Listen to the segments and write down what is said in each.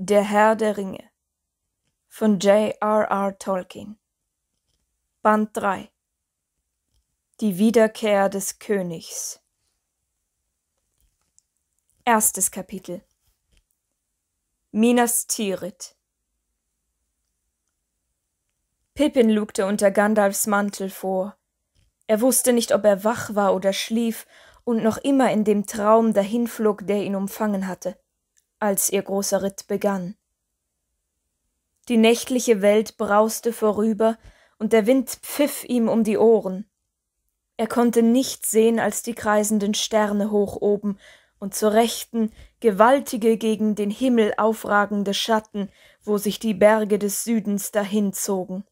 Der Herr der Ringe von J.R.R. Tolkien. Band 3 Die Wiederkehr des Königs. Erstes Kapitel Minas Tirith. Pippin lugte unter Gandalfs Mantel vor. Er wusste nicht, ob er wach war oder schlief und noch immer in dem Traum dahinflog, der ihn umfangen hatte als ihr großer Ritt begann. Die nächtliche Welt brauste vorüber, und der Wind pfiff ihm um die Ohren. Er konnte nichts sehen als die kreisenden Sterne hoch oben und zur Rechten gewaltige gegen den Himmel aufragende Schatten, wo sich die Berge des Südens dahinzogen.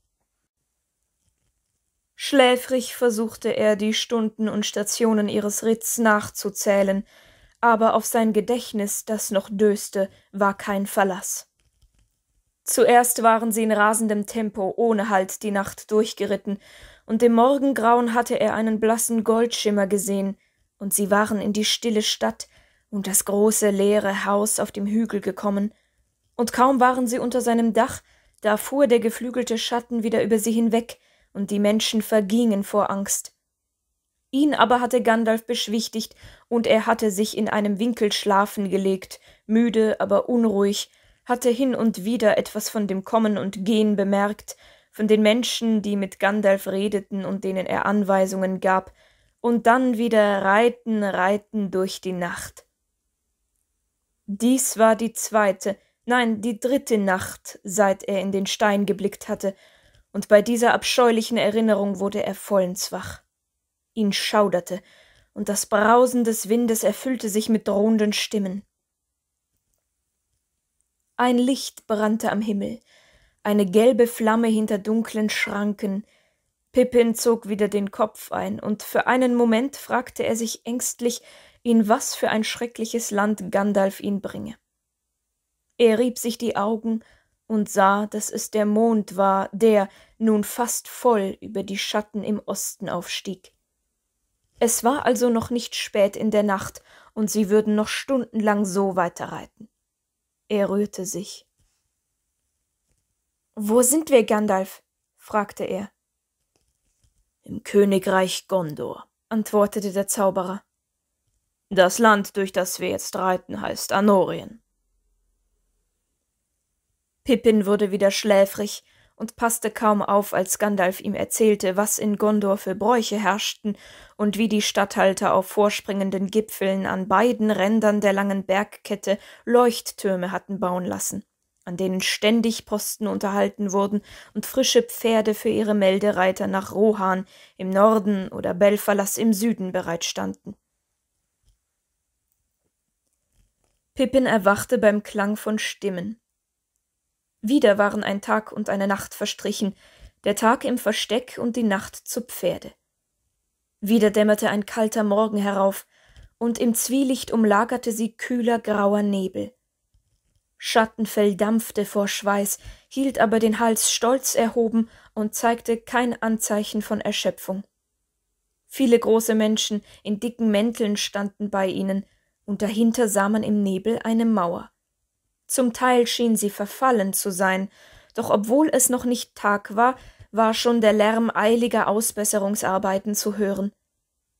Schläfrig versuchte er, die Stunden und Stationen ihres Ritts nachzuzählen aber auf sein Gedächtnis, das noch döste, war kein Verlass. Zuerst waren sie in rasendem Tempo ohne Halt die Nacht durchgeritten, und im Morgengrauen hatte er einen blassen Goldschimmer gesehen, und sie waren in die stille Stadt und das große leere Haus auf dem Hügel gekommen, und kaum waren sie unter seinem Dach, da fuhr der geflügelte Schatten wieder über sie hinweg, und die Menschen vergingen vor Angst. Ihn aber hatte Gandalf beschwichtigt und er hatte sich in einem Winkel schlafen gelegt, müde, aber unruhig, hatte hin und wieder etwas von dem Kommen und Gehen bemerkt, von den Menschen, die mit Gandalf redeten und denen er Anweisungen gab, und dann wieder reiten, reiten durch die Nacht. Dies war die zweite, nein, die dritte Nacht, seit er in den Stein geblickt hatte, und bei dieser abscheulichen Erinnerung wurde er vollends wach. Ihn schauderte, und das Brausen des Windes erfüllte sich mit drohenden Stimmen. Ein Licht brannte am Himmel, eine gelbe Flamme hinter dunklen Schranken. Pippin zog wieder den Kopf ein, und für einen Moment fragte er sich ängstlich, in was für ein schreckliches Land Gandalf ihn bringe. Er rieb sich die Augen und sah, dass es der Mond war, der, nun fast voll, über die Schatten im Osten aufstieg. Es war also noch nicht spät in der Nacht, und sie würden noch stundenlang so weiterreiten. Er rührte sich. Wo sind wir, Gandalf? fragte er. Im Königreich Gondor, antwortete der Zauberer. Das Land, durch das wir jetzt reiten, heißt Anorien. Pippin wurde wieder schläfrig und passte kaum auf, als Gandalf ihm erzählte, was in Gondor für Bräuche herrschten und wie die Statthalter auf vorspringenden Gipfeln an beiden Rändern der langen Bergkette Leuchttürme hatten bauen lassen, an denen ständig Posten unterhalten wurden und frische Pferde für ihre Meldereiter nach Rohan im Norden oder Belfalas im Süden bereitstanden. Pippin erwachte beim Klang von Stimmen. Wieder waren ein Tag und eine Nacht verstrichen, der Tag im Versteck und die Nacht zu Pferde. Wieder dämmerte ein kalter Morgen herauf, und im Zwielicht umlagerte sie kühler grauer Nebel. Schattenfell dampfte vor Schweiß, hielt aber den Hals stolz erhoben und zeigte kein Anzeichen von Erschöpfung. Viele große Menschen in dicken Mänteln standen bei ihnen, und dahinter sah man im Nebel eine Mauer. Zum Teil schien sie verfallen zu sein, doch obwohl es noch nicht Tag war, war schon der Lärm eiliger Ausbesserungsarbeiten zu hören.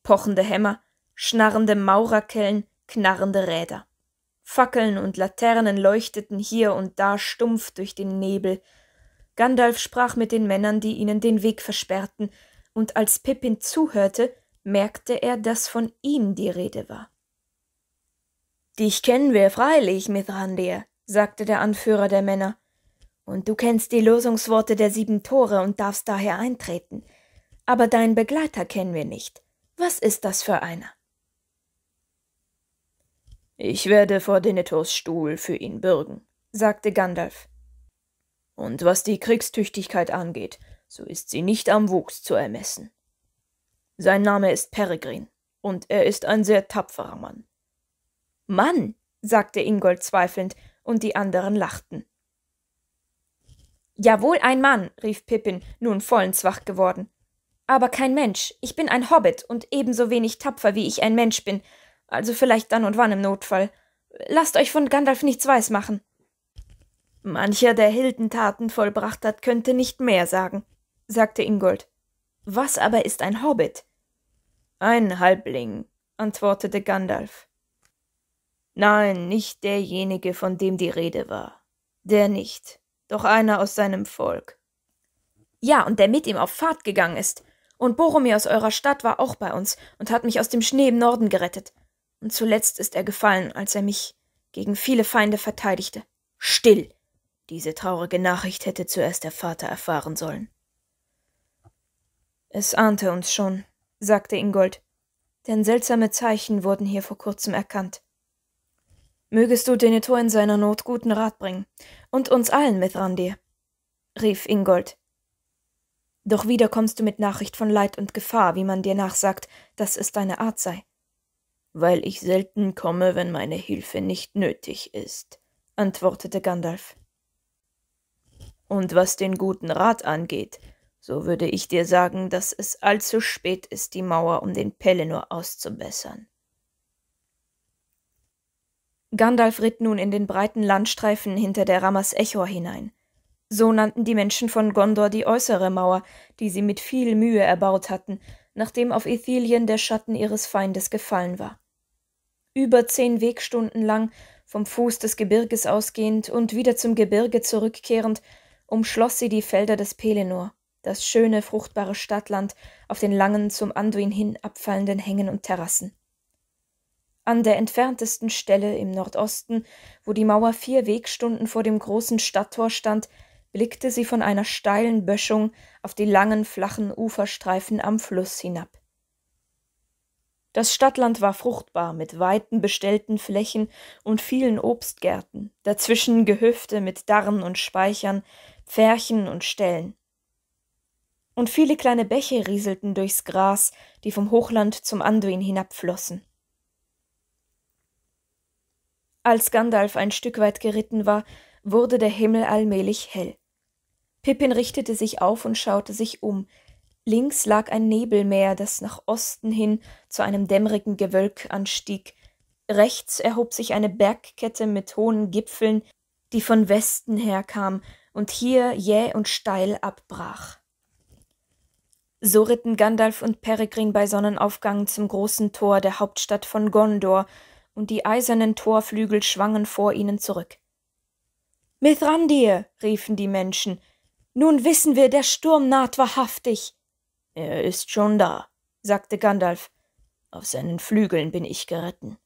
Pochende Hämmer, schnarrende Maurerkellen, knarrende Räder. Fackeln und Laternen leuchteten hier und da stumpf durch den Nebel. Gandalf sprach mit den Männern, die ihnen den Weg versperrten, und als Pippin zuhörte, merkte er, dass von ihm die Rede war. Dich kennen wir freilich, Mithrandir, sagte der Anführer der Männer, und du kennst die Losungsworte der sieben Tore und darfst daher eintreten. Aber deinen Begleiter kennen wir nicht. Was ist das für einer? Ich werde vor Denethors Stuhl für ihn bürgen, sagte Gandalf. Und was die Kriegstüchtigkeit angeht, so ist sie nicht am Wuchs zu ermessen. Sein Name ist Peregrin, und er ist ein sehr tapferer Mann. Mann, sagte Ingold zweifelnd und die anderen lachten. Jawohl, ein Mann, rief Pippin, nun vollends wach geworden. Aber kein Mensch, ich bin ein Hobbit und ebenso wenig tapfer, wie ich ein Mensch bin, also vielleicht dann und wann im Notfall. Lasst euch von Gandalf nichts weismachen. Mancher, der Hildentaten vollbracht hat, könnte nicht mehr sagen, sagte Ingold. Was aber ist ein Hobbit? Ein Halbling, antwortete Gandalf. Nein, nicht derjenige, von dem die Rede war. Der nicht, doch einer aus seinem Volk. Ja, und der mit ihm auf Fahrt gegangen ist. Und Boromir aus eurer Stadt war auch bei uns und hat mich aus dem Schnee im Norden gerettet. Und zuletzt ist er gefallen, als er mich gegen viele Feinde verteidigte. Still! Diese traurige Nachricht hätte zuerst der Vater erfahren sollen. Es ahnte uns schon, sagte Ingold, denn seltsame Zeichen wurden hier vor kurzem erkannt. Mögest du Denethor in seiner Not guten Rat bringen und uns allen, mit Mithrandir, rief Ingold. Doch wieder kommst du mit Nachricht von Leid und Gefahr, wie man dir nachsagt, dass es deine Art sei. Weil ich selten komme, wenn meine Hilfe nicht nötig ist, antwortete Gandalf. Und was den guten Rat angeht, so würde ich dir sagen, dass es allzu spät ist, die Mauer um den Pelennor auszubessern. Gandalf ritt nun in den breiten Landstreifen hinter der Ramas Echor hinein. So nannten die Menschen von Gondor die äußere Mauer, die sie mit viel Mühe erbaut hatten, nachdem auf Ithilien der Schatten ihres Feindes gefallen war. Über zehn Wegstunden lang, vom Fuß des Gebirges ausgehend und wieder zum Gebirge zurückkehrend, umschloss sie die Felder des Pelenor, das schöne, fruchtbare Stadtland auf den langen, zum Anduin hin abfallenden Hängen und Terrassen an der entferntesten Stelle im Nordosten, wo die Mauer vier Wegstunden vor dem großen Stadttor stand, blickte sie von einer steilen Böschung auf die langen, flachen Uferstreifen am Fluss hinab. Das Stadtland war fruchtbar mit weiten bestellten Flächen und vielen Obstgärten, dazwischen Gehöfte mit Darren und Speichern, Pferchen und Ställen. Und viele kleine Bäche rieselten durchs Gras, die vom Hochland zum Anduin hinabflossen. Als Gandalf ein Stück weit geritten war, wurde der Himmel allmählich hell. Pippin richtete sich auf und schaute sich um. Links lag ein Nebelmeer, das nach Osten hin zu einem dämmerigen Gewölk anstieg. Rechts erhob sich eine Bergkette mit hohen Gipfeln, die von Westen herkam und hier jäh und steil abbrach. So ritten Gandalf und Peregrin bei Sonnenaufgang zum großen Tor der Hauptstadt von Gondor und die eisernen Torflügel schwangen vor ihnen zurück. Mithrandir, riefen die Menschen, nun wissen wir, der Sturm naht wahrhaftig. Er ist schon da, sagte Gandalf. Auf seinen Flügeln bin ich geritten.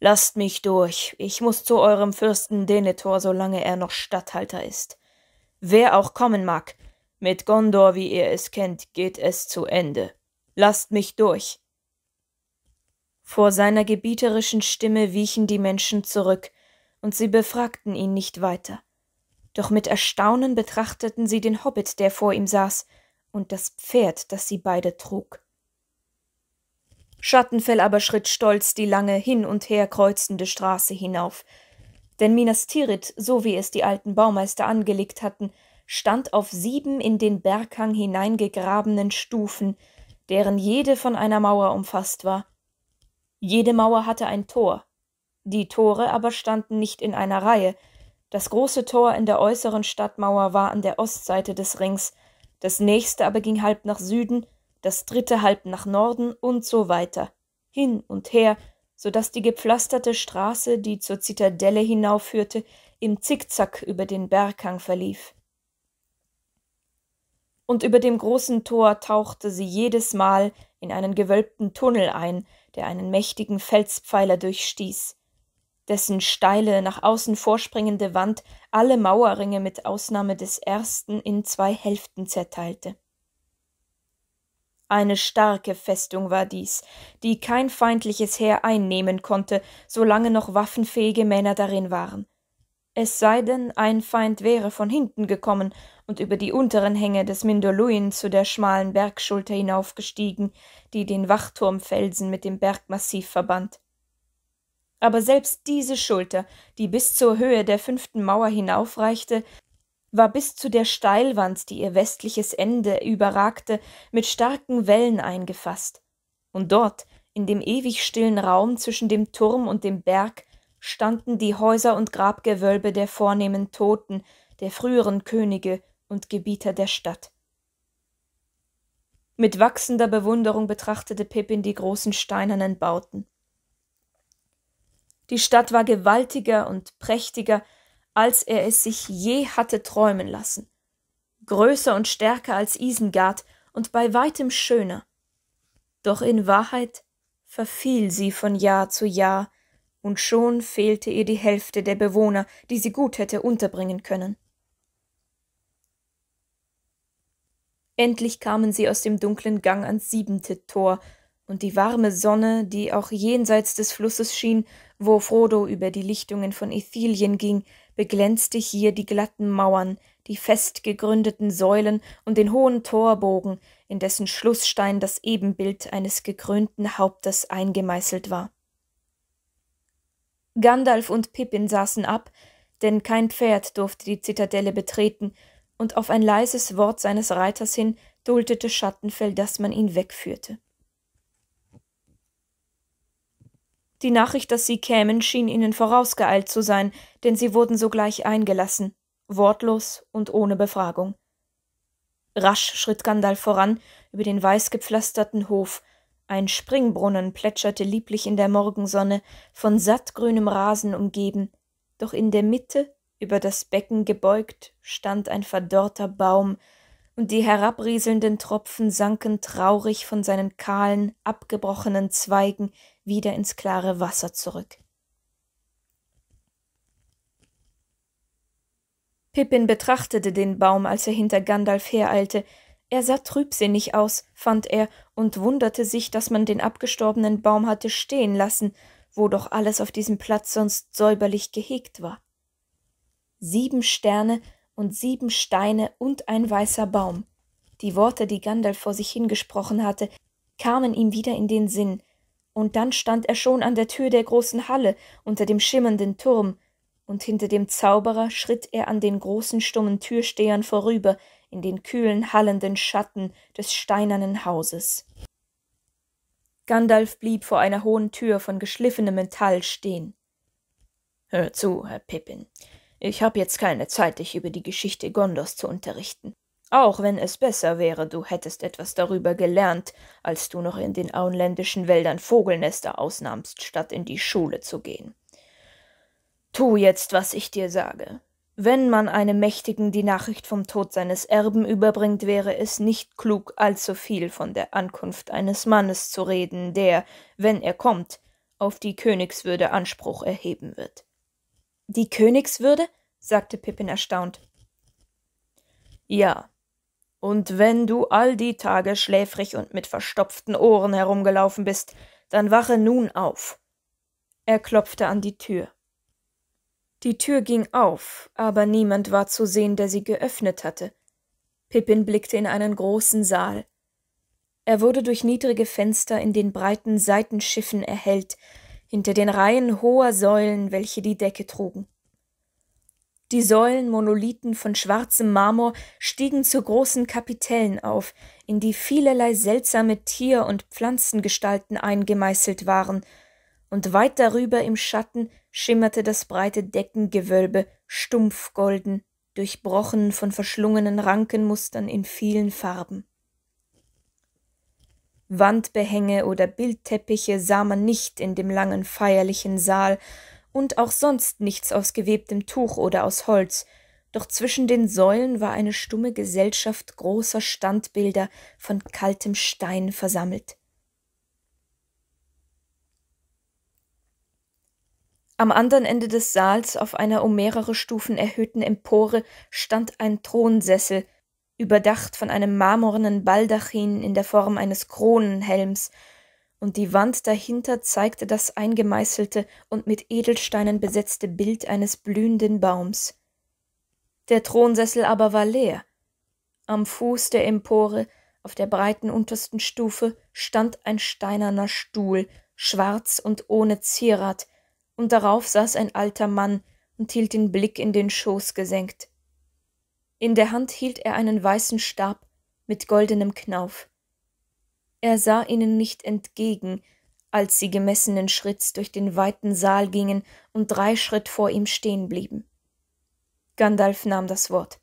Lasst mich durch, ich muss zu eurem Fürsten Denethor, solange er noch Statthalter ist. Wer auch kommen mag, mit Gondor, wie ihr es kennt, geht es zu Ende. Lasst mich durch. Vor seiner gebieterischen Stimme wichen die Menschen zurück, und sie befragten ihn nicht weiter. Doch mit Erstaunen betrachteten sie den Hobbit, der vor ihm saß, und das Pferd, das sie beide trug. Schattenfell aber schritt stolz die lange hin und her kreuzende Straße hinauf, denn Minas Tirith, so wie es die alten Baumeister angelegt hatten, stand auf sieben in den Berghang hineingegrabenen Stufen, deren jede von einer Mauer umfasst war. Jede Mauer hatte ein Tor. Die Tore aber standen nicht in einer Reihe. Das große Tor in der äußeren Stadtmauer war an der Ostseite des Rings, das nächste aber ging halb nach Süden, das dritte halb nach Norden und so weiter, hin und her, so daß die gepflasterte Straße, die zur Zitadelle hinaufführte, im Zickzack über den Berghang verlief. Und über dem großen Tor tauchte sie jedes Mal in einen gewölbten Tunnel ein, der einen mächtigen Felspfeiler durchstieß, dessen steile, nach außen vorspringende Wand alle Mauerringe mit Ausnahme des ersten in zwei Hälften zerteilte. Eine starke Festung war dies, die kein feindliches Heer einnehmen konnte, solange noch waffenfähige Männer darin waren es sei denn, ein Feind wäre von hinten gekommen und über die unteren Hänge des Mindoluin zu der schmalen Bergschulter hinaufgestiegen, die den Wachturmfelsen mit dem Bergmassiv verband. Aber selbst diese Schulter, die bis zur Höhe der fünften Mauer hinaufreichte, war bis zu der Steilwand, die ihr westliches Ende überragte, mit starken Wellen eingefasst. Und dort, in dem ewig stillen Raum zwischen dem Turm und dem Berg, standen die Häuser und Grabgewölbe der vornehmen Toten, der früheren Könige und Gebieter der Stadt. Mit wachsender Bewunderung betrachtete Pippin die großen steinernen Bauten. Die Stadt war gewaltiger und prächtiger, als er es sich je hatte träumen lassen, größer und stärker als Isengard und bei weitem schöner. Doch in Wahrheit verfiel sie von Jahr zu Jahr, und schon fehlte ihr die Hälfte der Bewohner, die sie gut hätte unterbringen können. Endlich kamen sie aus dem dunklen Gang ans siebente Tor, und die warme Sonne, die auch jenseits des Flusses schien, wo Frodo über die Lichtungen von Ithilien ging, beglänzte hier die glatten Mauern, die fest gegründeten Säulen und den hohen Torbogen, in dessen Schlussstein das Ebenbild eines gekrönten Hauptes eingemeißelt war. Gandalf und Pippin saßen ab, denn kein Pferd durfte die Zitadelle betreten, und auf ein leises Wort seines Reiters hin duldete Schattenfell, dass man ihn wegführte. Die Nachricht, dass sie kämen, schien ihnen vorausgeeilt zu sein, denn sie wurden sogleich eingelassen, wortlos und ohne Befragung. Rasch schritt Gandalf voran über den weißgepflasterten Hof ein Springbrunnen plätscherte lieblich in der Morgensonne, von sattgrünem Rasen umgeben, doch in der Mitte, über das Becken gebeugt, stand ein verdorrter Baum, und die herabrieselnden Tropfen sanken traurig von seinen kahlen, abgebrochenen Zweigen wieder ins klare Wasser zurück. Pippin betrachtete den Baum, als er hinter Gandalf hereilte, er sah trübsinnig aus, fand er, und wunderte sich, dass man den abgestorbenen Baum hatte stehen lassen, wo doch alles auf diesem Platz sonst säuberlich gehegt war. Sieben Sterne und sieben Steine und ein weißer Baum. Die Worte, die Gandalf vor sich hingesprochen hatte, kamen ihm wieder in den Sinn, und dann stand er schon an der Tür der großen Halle unter dem schimmernden Turm, und hinter dem Zauberer schritt er an den großen stummen Türstehern vorüber, in den kühlen, hallenden Schatten des steinernen Hauses. Gandalf blieb vor einer hohen Tür von geschliffenem Metall stehen. Hör zu, Herr Pippin. Ich habe jetzt keine Zeit, dich über die Geschichte Gondors zu unterrichten. Auch wenn es besser wäre, du hättest etwas darüber gelernt, als du noch in den auenländischen Wäldern Vogelnester ausnahmst, statt in die Schule zu gehen. Tu jetzt, was ich dir sage. Wenn man einem Mächtigen die Nachricht vom Tod seines Erben überbringt, wäre es nicht klug, allzu viel von der Ankunft eines Mannes zu reden, der, wenn er kommt, auf die Königswürde Anspruch erheben wird. Die Königswürde? sagte Pippin erstaunt. Ja. Und wenn du all die Tage schläfrig und mit verstopften Ohren herumgelaufen bist, dann wache nun auf. Er klopfte an die Tür. Die Tür ging auf, aber niemand war zu sehen, der sie geöffnet hatte. Pippin blickte in einen großen Saal. Er wurde durch niedrige Fenster in den breiten Seitenschiffen erhellt, hinter den Reihen hoher Säulen, welche die Decke trugen. Die Säulen, Monolithen von schwarzem Marmor, stiegen zu großen Kapitellen auf, in die vielerlei seltsame Tier- und Pflanzengestalten eingemeißelt waren, und weit darüber im Schatten schimmerte das breite Deckengewölbe stumpfgolden, durchbrochen von verschlungenen Rankenmustern in vielen Farben. Wandbehänge oder Bildteppiche sah man nicht in dem langen feierlichen Saal und auch sonst nichts aus gewebtem Tuch oder aus Holz, doch zwischen den Säulen war eine stumme Gesellschaft großer Standbilder von kaltem Stein versammelt. Am anderen Ende des Saals, auf einer um mehrere Stufen erhöhten Empore, stand ein Thronsessel, überdacht von einem marmornen Baldachin in der Form eines Kronenhelms, und die Wand dahinter zeigte das eingemeißelte und mit Edelsteinen besetzte Bild eines blühenden Baums. Der Thronsessel aber war leer. Am Fuß der Empore, auf der breiten untersten Stufe, stand ein steinerner Stuhl, schwarz und ohne Zierat, und darauf saß ein alter Mann und hielt den Blick in den Schoß gesenkt. In der Hand hielt er einen weißen Stab mit goldenem Knauf. Er sah ihnen nicht entgegen, als sie gemessenen Schritts durch den weiten Saal gingen und drei Schritt vor ihm stehen blieben. Gandalf nahm das Wort.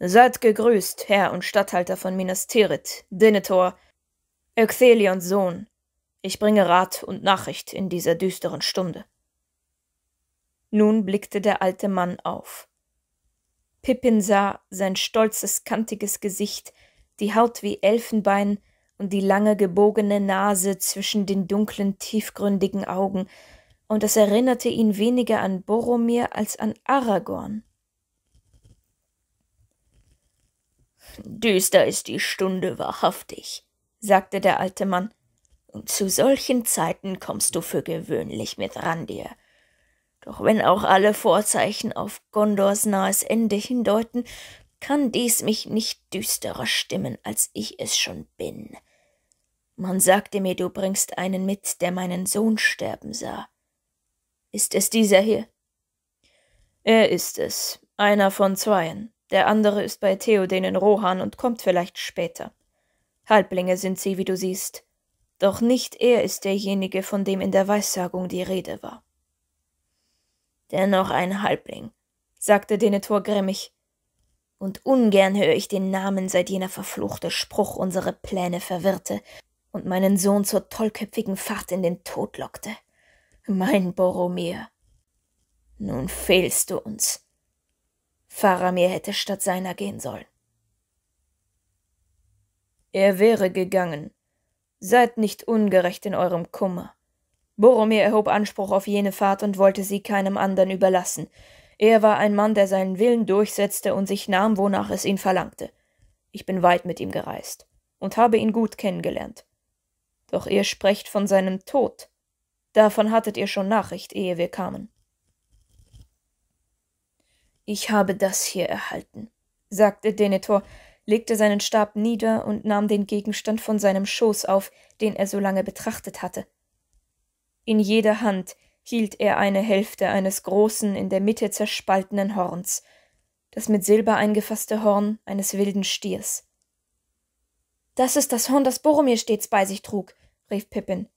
Seid gegrüßt, Herr und Statthalter von Minas Tirith, Denethor, Öcthelions Sohn, ich bringe Rat und Nachricht in dieser düsteren Stunde. Nun blickte der alte Mann auf. Pippin sah sein stolzes, kantiges Gesicht, die Haut wie Elfenbein und die lange gebogene Nase zwischen den dunklen, tiefgründigen Augen, und es erinnerte ihn weniger an Boromir als an Aragorn. Düster ist die Stunde wahrhaftig, sagte der alte Mann und zu solchen Zeiten kommst du für gewöhnlich mit Randir. Doch wenn auch alle Vorzeichen auf Gondors nahes Ende hindeuten, kann dies mich nicht düsterer stimmen, als ich es schon bin. Man sagte mir, du bringst einen mit, der meinen Sohn sterben sah. Ist es dieser hier? Er ist es, einer von zweien. Der andere ist bei Theoden in Rohan und kommt vielleicht später. Halblinge sind sie, wie du siehst. Doch nicht er ist derjenige, von dem in der Weissagung die Rede war. Dennoch ein Halbling, sagte Denethor grimmig, und ungern höre ich den Namen, seit jener verfluchte Spruch unsere Pläne verwirrte und meinen Sohn zur tollköpfigen Fahrt in den Tod lockte. Mein Boromir. Nun fehlst du uns. Faramir hätte statt seiner gehen sollen. Er wäre gegangen, Seid nicht ungerecht in eurem Kummer. Boromir erhob Anspruch auf jene Fahrt und wollte sie keinem anderen überlassen. Er war ein Mann, der seinen Willen durchsetzte und sich nahm, wonach es ihn verlangte. Ich bin weit mit ihm gereist und habe ihn gut kennengelernt. Doch ihr sprecht von seinem Tod. Davon hattet ihr schon Nachricht, ehe wir kamen. Ich habe das hier erhalten, sagte Denethor, legte seinen Stab nieder und nahm den Gegenstand von seinem Schoß auf, den er so lange betrachtet hatte. In jeder Hand hielt er eine Hälfte eines großen, in der Mitte zerspaltenen Horns, das mit Silber eingefasste Horn eines wilden Stiers. Das ist das Horn, das Boromir stets bei sich trug, rief Pippin.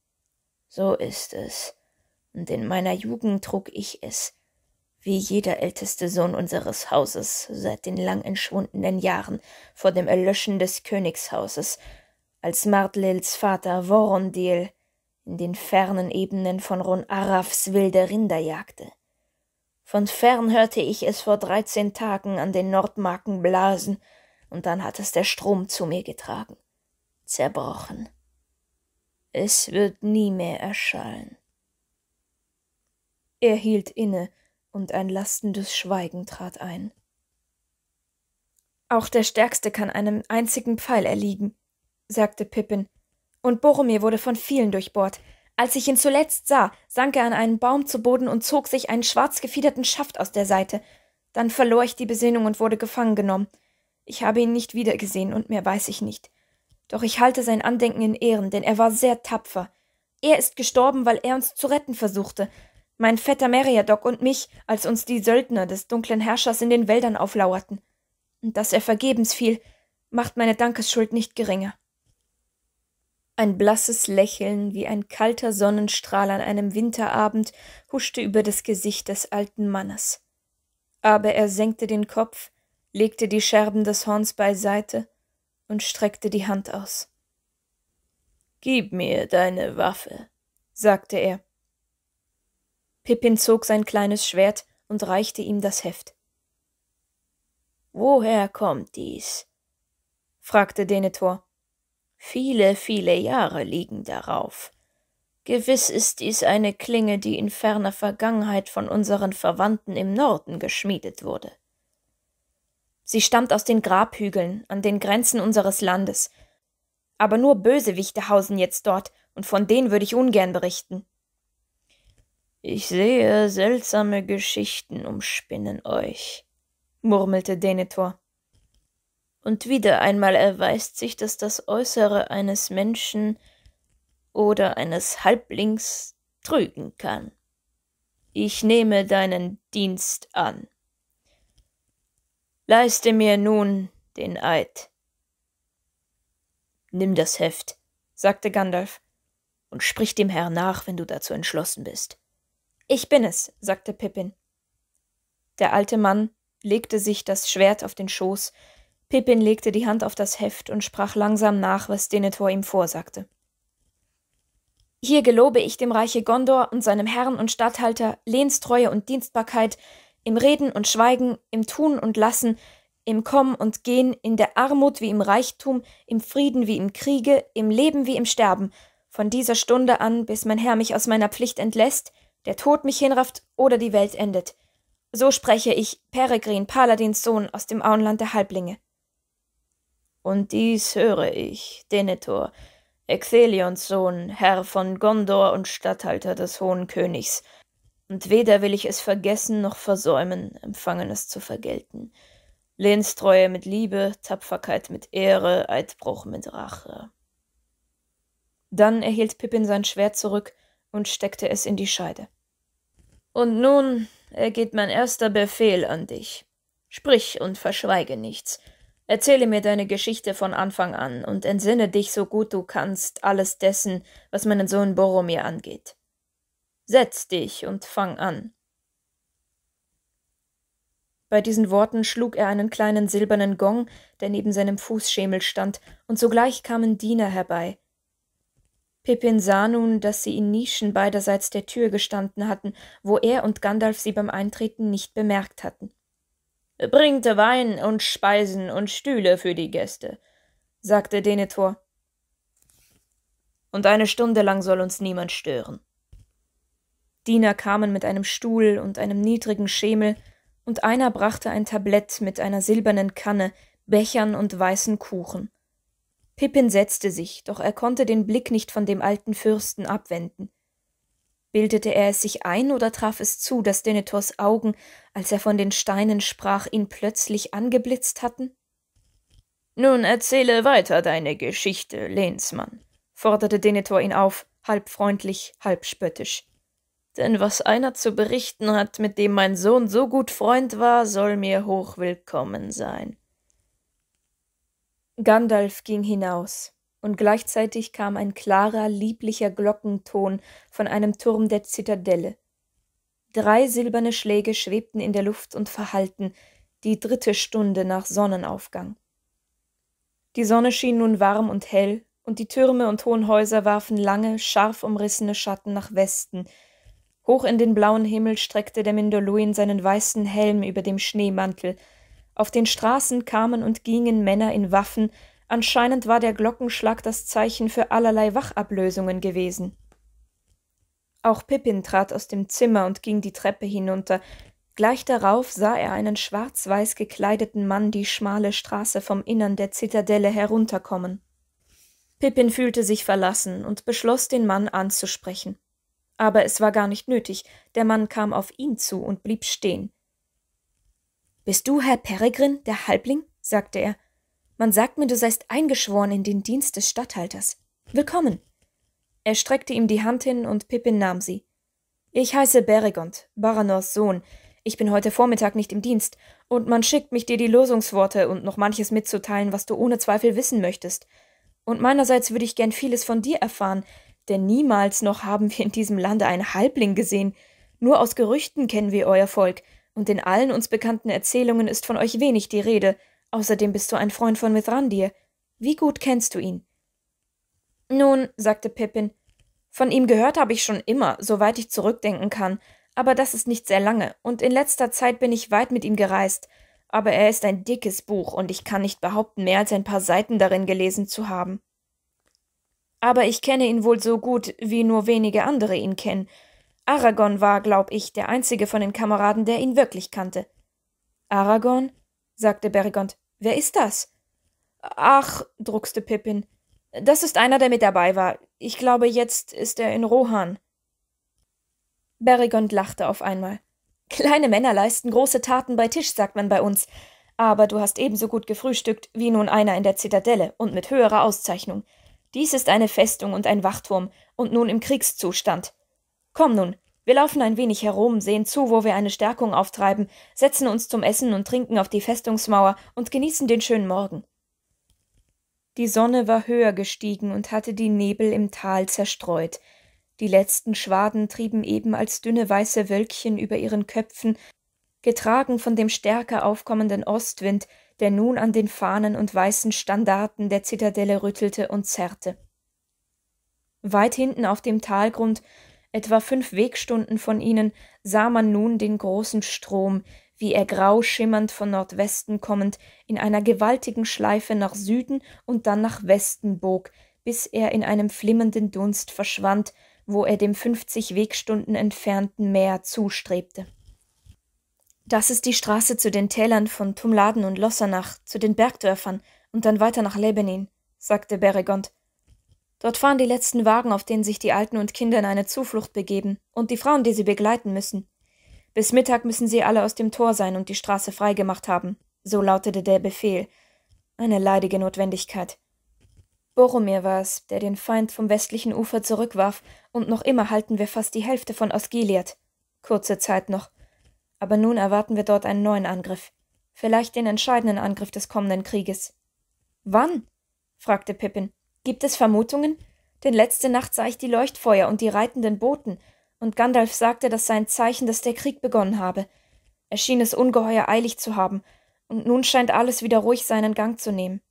So ist es. Und in meiner Jugend trug ich es, wie jeder älteste Sohn unseres Hauses seit den lang entschwundenen Jahren vor dem Erlöschen des Königshauses, als Martlils Vater Vorondil in den fernen Ebenen von Ron Arafs wilde Rinder jagte. Von fern hörte ich es vor dreizehn Tagen an den Nordmarken blasen, und dann hat es der Strom zu mir getragen. Zerbrochen. Es wird nie mehr erschallen. Er hielt inne, und ein lastendes Schweigen trat ein. Auch der Stärkste kann einem einzigen Pfeil erliegen, sagte Pippin, und Boromir wurde von vielen durchbohrt. Als ich ihn zuletzt sah, sank er an einen Baum zu Boden und zog sich einen schwarz gefiederten Schaft aus der Seite. Dann verlor ich die Besinnung und wurde gefangen genommen. Ich habe ihn nicht wiedergesehen und mehr weiß ich nicht. Doch ich halte sein Andenken in Ehren, denn er war sehr tapfer. Er ist gestorben, weil er uns zu retten versuchte, mein vetter Meriadoc und mich, als uns die Söldner des dunklen Herrschers in den Wäldern auflauerten. Und dass er vergebens fiel, macht meine Dankesschuld nicht geringer. Ein blasses Lächeln wie ein kalter Sonnenstrahl an einem Winterabend huschte über das Gesicht des alten Mannes. Aber er senkte den Kopf, legte die Scherben des Horns beiseite und streckte die Hand aus. Gib mir deine Waffe, sagte er Pippin zog sein kleines Schwert und reichte ihm das Heft. Woher kommt dies? fragte Denethor. Viele, viele Jahre liegen darauf. Gewiss ist dies eine Klinge, die in ferner Vergangenheit von unseren Verwandten im Norden geschmiedet wurde. Sie stammt aus den Grabhügeln an den Grenzen unseres Landes, aber nur Bösewichte hausen jetzt dort, und von denen würde ich ungern berichten. Ich sehe, seltsame Geschichten umspinnen euch, murmelte Denethor. Und wieder einmal erweist sich, dass das Äußere eines Menschen oder eines Halblings trügen kann. Ich nehme deinen Dienst an. Leiste mir nun den Eid. Nimm das Heft, sagte Gandalf, und sprich dem Herrn nach, wenn du dazu entschlossen bist. Ich bin es, sagte Pippin. Der alte Mann legte sich das Schwert auf den Schoß, Pippin legte die Hand auf das Heft und sprach langsam nach, was Denethor ihm vorsagte. Hier gelobe ich dem Reiche Gondor und seinem Herrn und Statthalter Lehnstreue und Dienstbarkeit, im Reden und Schweigen, im Tun und Lassen, im Kommen und Gehen, in der Armut wie im Reichtum, im Frieden wie im Kriege, im Leben wie im Sterben, von dieser Stunde an, bis mein Herr mich aus meiner Pflicht entlässt, der Tod mich hinrafft oder die Welt endet. So spreche ich, Peregrin, Paladins Sohn aus dem Auenland der Halblinge. Und dies höre ich, Denethor, Exelions Sohn, Herr von Gondor und Statthalter des Hohen Königs. Und weder will ich es vergessen noch versäumen, Empfangenes zu vergelten. Lehnstreue mit Liebe, Tapferkeit mit Ehre, Eidbruch mit Rache. Dann erhielt Pippin sein Schwert zurück und steckte es in die Scheide. Und nun ergeht mein erster Befehl an dich. Sprich und verschweige nichts. Erzähle mir deine Geschichte von Anfang an und entsinne dich so gut du kannst alles dessen, was meinen Sohn Boromir angeht. Setz dich und fang an. Bei diesen Worten schlug er einen kleinen silbernen Gong, der neben seinem Fußschemel stand, und sogleich kamen Diener herbei, Pippin sah nun, dass sie in Nischen beiderseits der Tür gestanden hatten, wo er und Gandalf sie beim Eintreten nicht bemerkt hatten. Bringt Wein und Speisen und Stühle für die Gäste, sagte Denethor. Und eine Stunde lang soll uns niemand stören. Diener kamen mit einem Stuhl und einem niedrigen Schemel, und einer brachte ein Tablett mit einer silbernen Kanne, Bechern und weißen Kuchen. Pippin setzte sich, doch er konnte den Blick nicht von dem alten Fürsten abwenden. Bildete er es sich ein oder traf es zu, dass Denethors Augen, als er von den Steinen sprach, ihn plötzlich angeblitzt hatten? Nun erzähle weiter deine Geschichte, Lehnsmann, forderte Denethor ihn auf, halb freundlich, halb spöttisch. Denn was einer zu berichten hat, mit dem mein Sohn so gut Freund war, soll mir hochwillkommen sein. Gandalf ging hinaus, und gleichzeitig kam ein klarer, lieblicher Glockenton von einem Turm der Zitadelle. Drei silberne Schläge schwebten in der Luft und verhallten, die dritte Stunde nach Sonnenaufgang. Die Sonne schien nun warm und hell, und die Türme und hohen Häuser warfen lange, scharf umrissene Schatten nach Westen. Hoch in den blauen Himmel streckte der Mindoluin seinen weißen Helm über dem Schneemantel, auf den Straßen kamen und gingen Männer in Waffen, anscheinend war der Glockenschlag das Zeichen für allerlei Wachablösungen gewesen. Auch Pippin trat aus dem Zimmer und ging die Treppe hinunter. Gleich darauf sah er einen schwarz-weiß gekleideten Mann die schmale Straße vom Innern der Zitadelle herunterkommen. Pippin fühlte sich verlassen und beschloss, den Mann anzusprechen. Aber es war gar nicht nötig, der Mann kam auf ihn zu und blieb stehen. Bist du Herr Peregrin, der Halbling? sagte er. Man sagt mir, du seist eingeschworen in den Dienst des Statthalters. Willkommen. Er streckte ihm die Hand hin und Pippin nahm sie. Ich heiße Beregond, Baranors Sohn. Ich bin heute Vormittag nicht im Dienst, und man schickt mich dir die Losungsworte und noch manches mitzuteilen, was du ohne Zweifel wissen möchtest. Und meinerseits würde ich gern vieles von dir erfahren, denn niemals noch haben wir in diesem Lande einen Halbling gesehen. Nur aus Gerüchten kennen wir euer Volk, und in allen uns bekannten Erzählungen ist von euch wenig die Rede, außerdem bist du ein Freund von Mithrandir. Wie gut kennst du ihn? Nun, sagte Pippin, von ihm gehört habe ich schon immer, soweit ich zurückdenken kann, aber das ist nicht sehr lange, und in letzter Zeit bin ich weit mit ihm gereist, aber er ist ein dickes Buch, und ich kann nicht behaupten, mehr als ein paar Seiten darin gelesen zu haben. Aber ich kenne ihn wohl so gut, wie nur wenige andere ihn kennen, Aragorn war, glaub ich, der einzige von den Kameraden, der ihn wirklich kannte. Aragorn? sagte Berigond. Wer ist das? Ach, druckste Pippin. Das ist einer, der mit dabei war. Ich glaube, jetzt ist er in Rohan. Berigond lachte auf einmal. Kleine Männer leisten große Taten bei Tisch, sagt man bei uns. Aber du hast ebenso gut gefrühstückt wie nun einer in der Zitadelle und mit höherer Auszeichnung. Dies ist eine Festung und ein Wachturm und nun im Kriegszustand. Komm nun, wir laufen ein wenig herum, sehen zu, wo wir eine Stärkung auftreiben, setzen uns zum Essen und Trinken auf die Festungsmauer und genießen den schönen Morgen. Die Sonne war höher gestiegen und hatte die Nebel im Tal zerstreut. Die letzten Schwaden trieben eben als dünne weiße Wölkchen über ihren Köpfen, getragen von dem stärker aufkommenden Ostwind, der nun an den Fahnen und weißen Standarten der Zitadelle rüttelte und zerrte. Weit hinten auf dem Talgrund etwa fünf Wegstunden von ihnen, sah man nun den großen Strom, wie er grau schimmernd von Nordwesten kommend in einer gewaltigen Schleife nach Süden und dann nach Westen bog, bis er in einem flimmernden Dunst verschwand, wo er dem fünfzig Wegstunden entfernten Meer zustrebte. Das ist die Straße zu den Tälern von Tumladen und Lossernach, zu den Bergdörfern und dann weiter nach Lebenin, sagte Beregond. Dort fahren die letzten Wagen, auf denen sich die Alten und Kinder in eine Zuflucht begeben, und die Frauen, die sie begleiten müssen. Bis Mittag müssen sie alle aus dem Tor sein und die Straße freigemacht haben, so lautete der Befehl. Eine leidige Notwendigkeit. Boromir war es, der den Feind vom westlichen Ufer zurückwarf, und noch immer halten wir fast die Hälfte von Osgiliath. Kurze Zeit noch. Aber nun erwarten wir dort einen neuen Angriff. Vielleicht den entscheidenden Angriff des kommenden Krieges. Wann? fragte Pippin. Gibt es Vermutungen? Denn letzte Nacht sah ich die Leuchtfeuer und die reitenden Boten, und Gandalf sagte, das sei ein Zeichen, dass der Krieg begonnen habe. Er schien es ungeheuer eilig zu haben, und nun scheint alles wieder ruhig seinen Gang zu nehmen.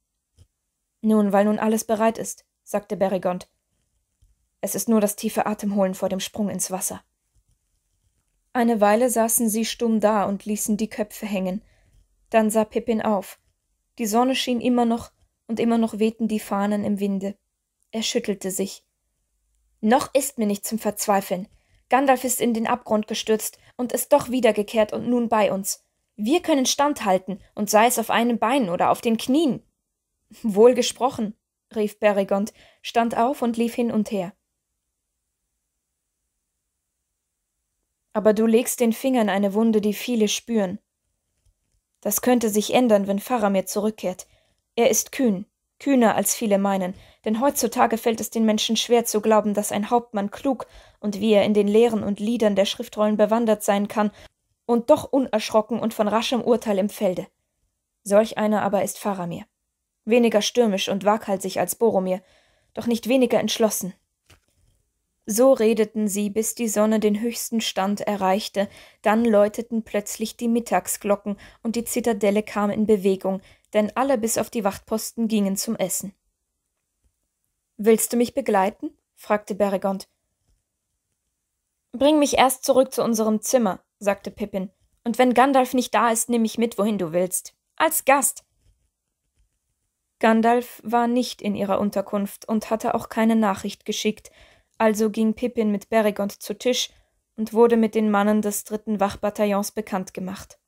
Nun, weil nun alles bereit ist, sagte Berigond. Es ist nur das tiefe Atemholen vor dem Sprung ins Wasser. Eine Weile saßen sie stumm da und ließen die Köpfe hängen. Dann sah Pippin auf. Die Sonne schien immer noch, und immer noch wehten die Fahnen im Winde. Er schüttelte sich. Noch ist mir nicht zum Verzweifeln. Gandalf ist in den Abgrund gestürzt und ist doch wiedergekehrt und nun bei uns. Wir können standhalten, und sei es auf einem Bein oder auf den Knien. Wohl gesprochen, rief Berigond, stand auf und lief hin und her. Aber du legst den Finger in eine Wunde, die viele spüren. Das könnte sich ändern, wenn Faramir zurückkehrt. Er ist kühn, kühner als viele meinen, denn heutzutage fällt es den Menschen schwer zu glauben, dass ein Hauptmann klug und wie er in den Lehren und Liedern der Schriftrollen bewandert sein kann und doch unerschrocken und von raschem Urteil im Felde. Solch einer aber ist Faramir. Weniger stürmisch und waghalsig als Boromir, doch nicht weniger entschlossen. So redeten sie, bis die Sonne den höchsten Stand erreichte, dann läuteten plötzlich die Mittagsglocken und die Zitadelle kam in Bewegung, denn alle bis auf die Wachtposten gingen zum Essen. Willst du mich begleiten? fragte Beregond. Bring mich erst zurück zu unserem Zimmer, sagte Pippin, und wenn Gandalf nicht da ist, nimm mich mit, wohin du willst. Als Gast. Gandalf war nicht in ihrer Unterkunft und hatte auch keine Nachricht geschickt, also ging Pippin mit Beregond zu Tisch und wurde mit den Mannen des dritten Wachbataillons bekannt gemacht.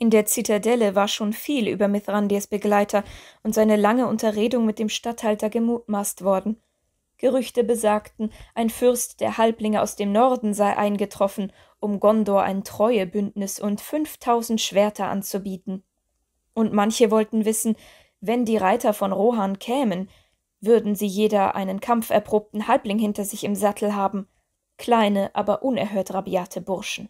In der Zitadelle war schon viel über Mithrandirs Begleiter und seine lange Unterredung mit dem Statthalter gemutmaßt worden. Gerüchte besagten, ein Fürst der Halblinge aus dem Norden sei eingetroffen, um Gondor ein Treuebündnis und fünftausend Schwerter anzubieten. Und manche wollten wissen, wenn die Reiter von Rohan kämen, würden sie jeder einen kampferprobten Halbling hinter sich im Sattel haben, kleine, aber unerhört rabiate Burschen.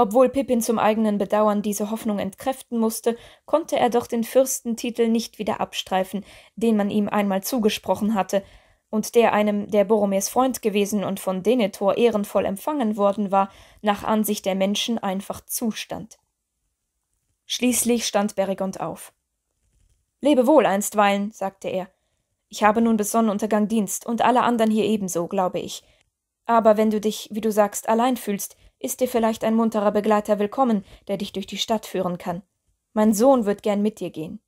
Obwohl Pippin zum eigenen Bedauern diese Hoffnung entkräften musste, konnte er doch den Fürstentitel nicht wieder abstreifen, den man ihm einmal zugesprochen hatte, und der einem, der Boromirs Freund gewesen und von Denethor ehrenvoll empfangen worden war, nach Ansicht der Menschen einfach zustand. Schließlich stand Berigond auf. Lebe wohl einstweilen, sagte er. Ich habe nun bis Sonnenuntergang Dienst und alle anderen hier ebenso, glaube ich. Aber wenn du dich, wie du sagst, allein fühlst, ist dir vielleicht ein munterer Begleiter willkommen, der dich durch die Stadt führen kann. Mein Sohn wird gern mit dir gehen.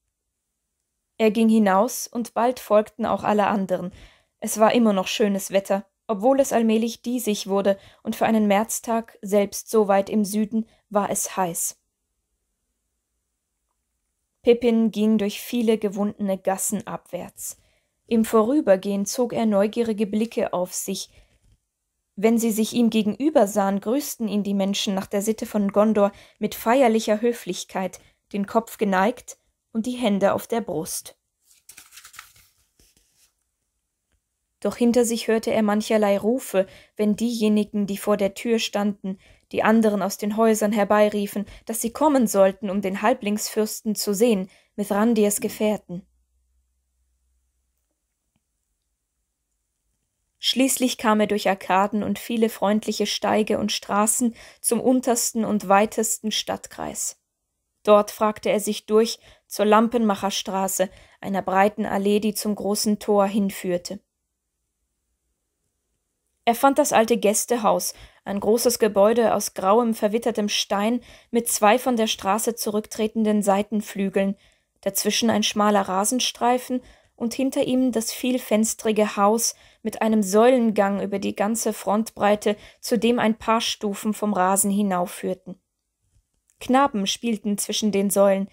Er ging hinaus, und bald folgten auch alle anderen. Es war immer noch schönes Wetter, obwohl es allmählich diesig wurde, und für einen Märztag, selbst so weit im Süden, war es heiß. Pippin ging durch viele gewundene Gassen abwärts. Im Vorübergehen zog er neugierige Blicke auf sich, wenn sie sich ihm gegenüber sahen, grüßten ihn die Menschen nach der Sitte von Gondor mit feierlicher Höflichkeit, den Kopf geneigt und die Hände auf der Brust. Doch hinter sich hörte er mancherlei Rufe, wenn diejenigen, die vor der Tür standen, die anderen aus den Häusern herbeiriefen, dass sie kommen sollten, um den Halblingsfürsten zu sehen, mit Randiers Gefährten. Schließlich kam er durch Arkaden und viele freundliche Steige und Straßen zum untersten und weitesten Stadtkreis. Dort fragte er sich durch zur Lampenmacherstraße, einer breiten Allee, die zum großen Tor hinführte. Er fand das alte Gästehaus, ein großes Gebäude aus grauem, verwittertem Stein mit zwei von der Straße zurücktretenden Seitenflügeln, dazwischen ein schmaler Rasenstreifen und hinter ihm das vielfenstrige Haus mit einem Säulengang über die ganze Frontbreite, zu dem ein paar Stufen vom Rasen hinaufführten. Knaben spielten zwischen den Säulen,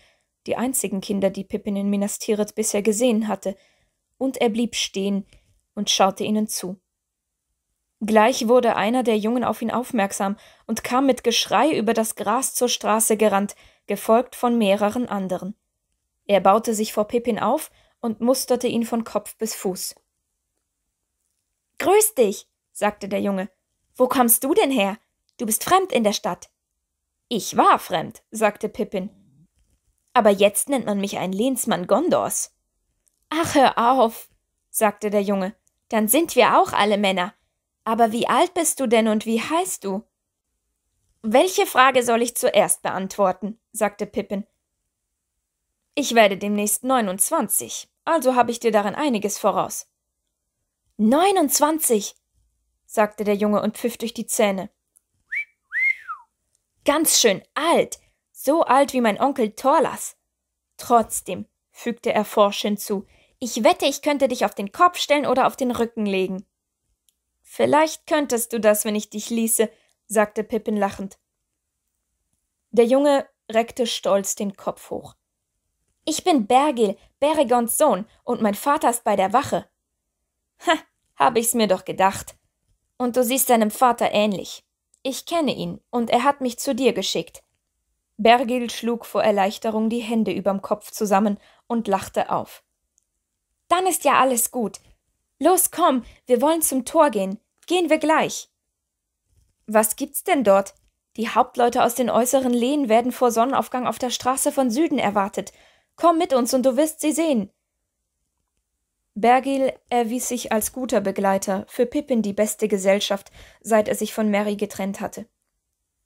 die einzigen Kinder, die Pippin in Minas Tirith bisher gesehen hatte, und er blieb stehen und schaute ihnen zu. Gleich wurde einer der Jungen auf ihn aufmerksam und kam mit Geschrei über das Gras zur Straße gerannt, gefolgt von mehreren anderen. Er baute sich vor Pippin auf und musterte ihn von Kopf bis Fuß. Grüß dich, sagte der Junge. Wo kommst du denn her? Du bist fremd in der Stadt. Ich war fremd, sagte Pippin. Aber jetzt nennt man mich ein Lehnsmann Gondors. Ach, hör auf, sagte der Junge. Dann sind wir auch alle Männer. Aber wie alt bist du denn und wie heißt du? Welche Frage soll ich zuerst beantworten? sagte Pippin. Ich werde demnächst 29, also habe ich dir darin einiges voraus. 29, sagte der Junge und pfiff durch die Zähne. Ganz schön alt, so alt wie mein Onkel Torlas. Trotzdem, fügte er forsch hinzu, ich wette, ich könnte dich auf den Kopf stellen oder auf den Rücken legen. Vielleicht könntest du das, wenn ich dich ließe, sagte Pippin lachend. Der Junge reckte stolz den Kopf hoch. Ich bin Bergil, Beregons Sohn, und mein Vater ist bei der Wache. Ha, habe ich's mir doch gedacht. Und du siehst deinem Vater ähnlich. Ich kenne ihn, und er hat mich zu dir geschickt. Bergil schlug vor Erleichterung die Hände überm Kopf zusammen und lachte auf. Dann ist ja alles gut. Los, komm, wir wollen zum Tor gehen. Gehen wir gleich. Was gibt's denn dort? Die Hauptleute aus den äußeren Lehen werden vor Sonnenaufgang auf der Straße von Süden erwartet, Komm mit uns und du wirst sie sehen. Bergil erwies sich als guter Begleiter, für Pippin die beste Gesellschaft, seit er sich von Mary getrennt hatte.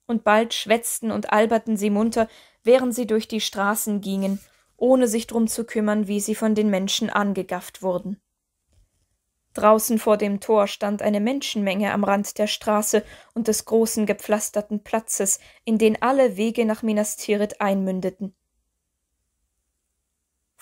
Und bald schwätzten und alberten sie munter, während sie durch die Straßen gingen, ohne sich drum zu kümmern, wie sie von den Menschen angegafft wurden. Draußen vor dem Tor stand eine Menschenmenge am Rand der Straße und des großen gepflasterten Platzes, in den alle Wege nach Minas Tirith einmündeten.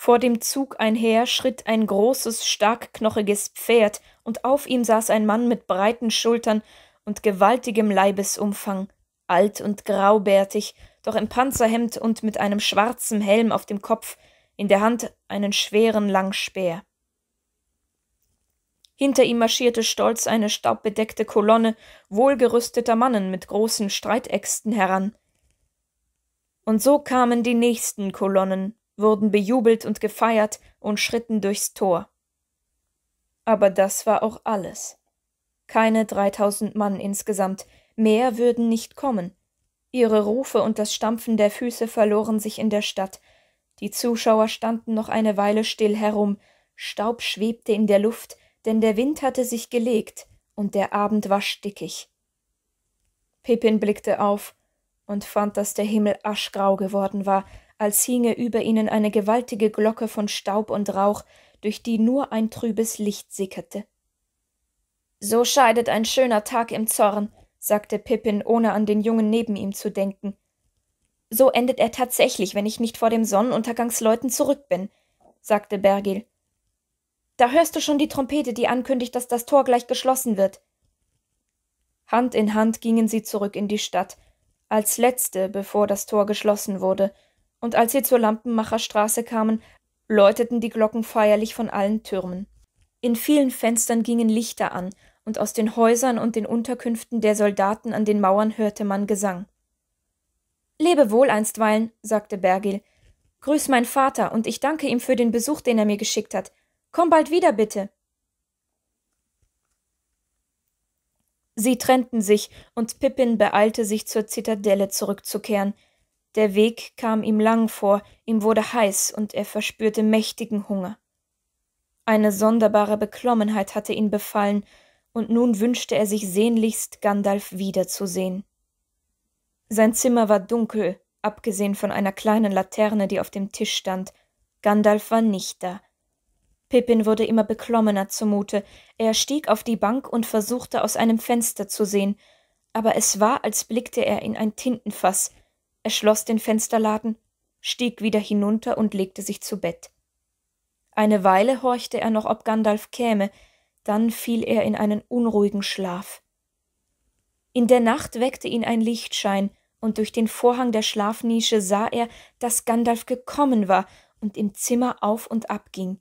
Vor dem Zug einher schritt ein großes, starkknochiges Pferd, und auf ihm saß ein Mann mit breiten Schultern und gewaltigem Leibesumfang, alt und graubärtig, doch im Panzerhemd und mit einem schwarzen Helm auf dem Kopf, in der Hand einen schweren Langspeer. Hinter ihm marschierte stolz eine staubbedeckte Kolonne wohlgerüsteter Mannen mit großen Streitäxten heran. Und so kamen die nächsten Kolonnen, wurden bejubelt und gefeiert und schritten durchs Tor. Aber das war auch alles. Keine dreitausend Mann insgesamt, mehr würden nicht kommen. Ihre Rufe und das Stampfen der Füße verloren sich in der Stadt. Die Zuschauer standen noch eine Weile still herum. Staub schwebte in der Luft, denn der Wind hatte sich gelegt und der Abend war stickig. Pippin blickte auf und fand, dass der Himmel aschgrau geworden war, als hinge über ihnen eine gewaltige Glocke von Staub und Rauch, durch die nur ein trübes Licht sickerte. So scheidet ein schöner Tag im Zorn, sagte Pippin, ohne an den Jungen neben ihm zu denken. So endet er tatsächlich, wenn ich nicht vor dem Sonnenuntergangsläuten zurück bin, sagte Bergil. Da hörst du schon die Trompete, die ankündigt, dass das Tor gleich geschlossen wird. Hand in Hand gingen sie zurück in die Stadt, als letzte, bevor das Tor geschlossen wurde, und als sie zur Lampenmacherstraße kamen, läuteten die Glocken feierlich von allen Türmen. In vielen Fenstern gingen Lichter an, und aus den Häusern und den Unterkünften der Soldaten an den Mauern hörte man Gesang. Lebe wohl einstweilen, sagte Bergil. Grüß mein Vater, und ich danke ihm für den Besuch, den er mir geschickt hat. Komm bald wieder, bitte. Sie trennten sich, und Pippin beeilte sich zur Zitadelle zurückzukehren, der Weg kam ihm lang vor, ihm wurde heiß und er verspürte mächtigen Hunger. Eine sonderbare Beklommenheit hatte ihn befallen, und nun wünschte er sich sehnlichst, Gandalf wiederzusehen. Sein Zimmer war dunkel, abgesehen von einer kleinen Laterne, die auf dem Tisch stand. Gandalf war nicht da. Pippin wurde immer beklommener zumute. Er stieg auf die Bank und versuchte aus einem Fenster zu sehen, aber es war, als blickte er in ein Tintenfass, er schloss den Fensterladen, stieg wieder hinunter und legte sich zu Bett. Eine Weile horchte er noch, ob Gandalf käme, dann fiel er in einen unruhigen Schlaf. In der Nacht weckte ihn ein Lichtschein, und durch den Vorhang der Schlafnische sah er, dass Gandalf gekommen war und im Zimmer auf und ab ging.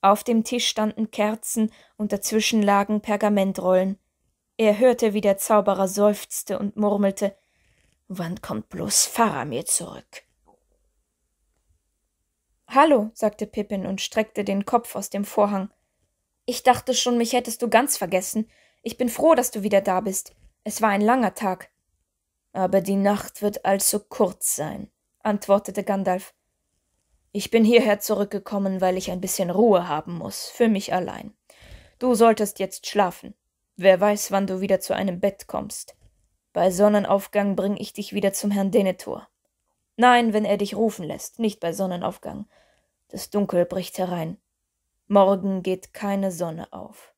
Auf dem Tisch standen Kerzen und dazwischen lagen Pergamentrollen. Er hörte, wie der Zauberer seufzte und murmelte Wann kommt bloß Faramir zurück? Hallo, sagte Pippin und streckte den Kopf aus dem Vorhang. Ich dachte schon, mich hättest du ganz vergessen. Ich bin froh, dass du wieder da bist. Es war ein langer Tag. Aber die Nacht wird allzu kurz sein, antwortete Gandalf. Ich bin hierher zurückgekommen, weil ich ein bisschen Ruhe haben muss, für mich allein. Du solltest jetzt schlafen. Wer weiß, wann du wieder zu einem Bett kommst. Bei Sonnenaufgang bringe ich dich wieder zum Herrn Denethor. Nein, wenn er dich rufen lässt, nicht bei Sonnenaufgang. Das Dunkel bricht herein. Morgen geht keine Sonne auf.